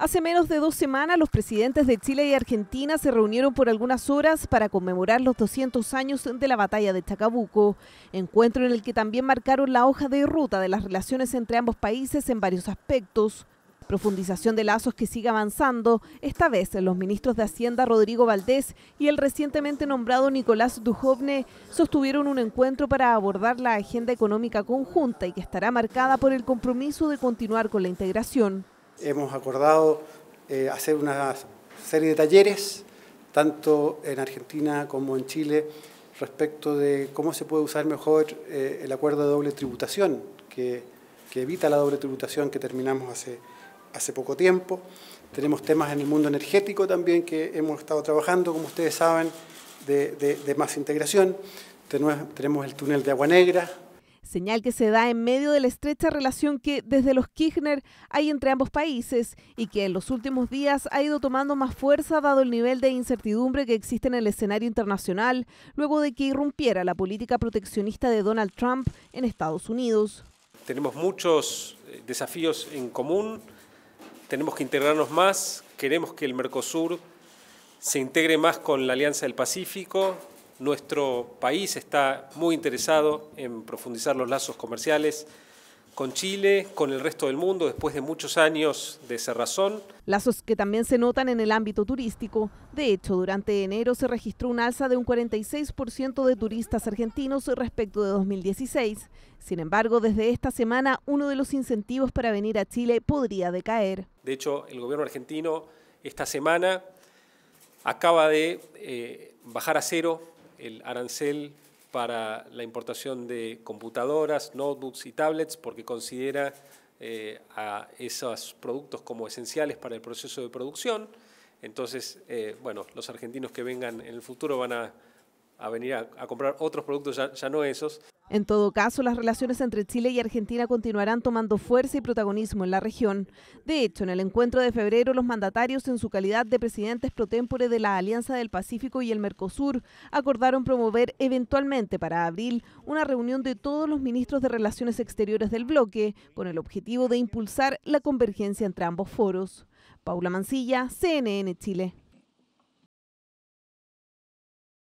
Hace menos de dos semanas, los presidentes de Chile y Argentina se reunieron por algunas horas para conmemorar los 200 años de la batalla de Chacabuco, encuentro en el que también marcaron la hoja de ruta de las relaciones entre ambos países en varios aspectos. Profundización de lazos que sigue avanzando, esta vez los ministros de Hacienda Rodrigo Valdés y el recientemente nombrado Nicolás Dujovne sostuvieron un encuentro para abordar la agenda económica conjunta y que estará marcada por el compromiso de continuar con la integración hemos acordado eh, hacer una serie de talleres, tanto en Argentina como en Chile, respecto de cómo se puede usar mejor eh, el acuerdo de doble tributación, que, evita la doble tributación que terminamos hace, poco tiempo. Tenemos temas en el mundo energético también que hemos estado trabajando, como ustedes saben, de, más integración. tenemos el túnel de Agua Negra, señal que se da en medio de la estrecha relación que desde los Kirchner hay entre ambos países y que en los últimos días ha ido tomando más fuerza dado el nivel de incertidumbre que existe en el escenario internacional luego de que irrumpiera la política proteccionista de Donald Trump en Estados Unidos. Tenemos muchos eh, desafíos en común, tenemos que integrarnos más, queremos que el Mercosur se integre más con la Alianza del Pacífico, nuestro país está muy interesado en profundizar los lazos comerciales con Chile, con el resto del mundo, después de muchos años de cerrazón. Lazos que también se notan en el ámbito turístico. De hecho, durante enero se registró un alza de un 46% de turistas argentinos respecto de 2016. Sin embargo, desde esta semana uno de los incentivos para venir a Chile podría decaer. De hecho, el gobierno argentino esta semana acaba de eh, bajar a cero el arancel para la importación de computadoras, notebooks y tablets, porque considera eh, a esos productos como esenciales para el proceso de producción. Entonces, eh, bueno, los argentinos que vengan en el futuro van a a venir a, comprar otros productos, ya, no esos. En todo caso, las relaciones entre Chile y Argentina continuarán tomando fuerza y protagonismo en la región. De hecho, en el encuentro de febrero, los mandatarios, en su calidad de presidentes pro tempore de la Alianza del Pacífico y el Mercosur, acordaron promover eventualmente para abril una reunión de todos los ministros de Relaciones Exteriores del bloque, con el objetivo de impulsar la convergencia entre ambos foros. Paula Mancilla, CNN Chile.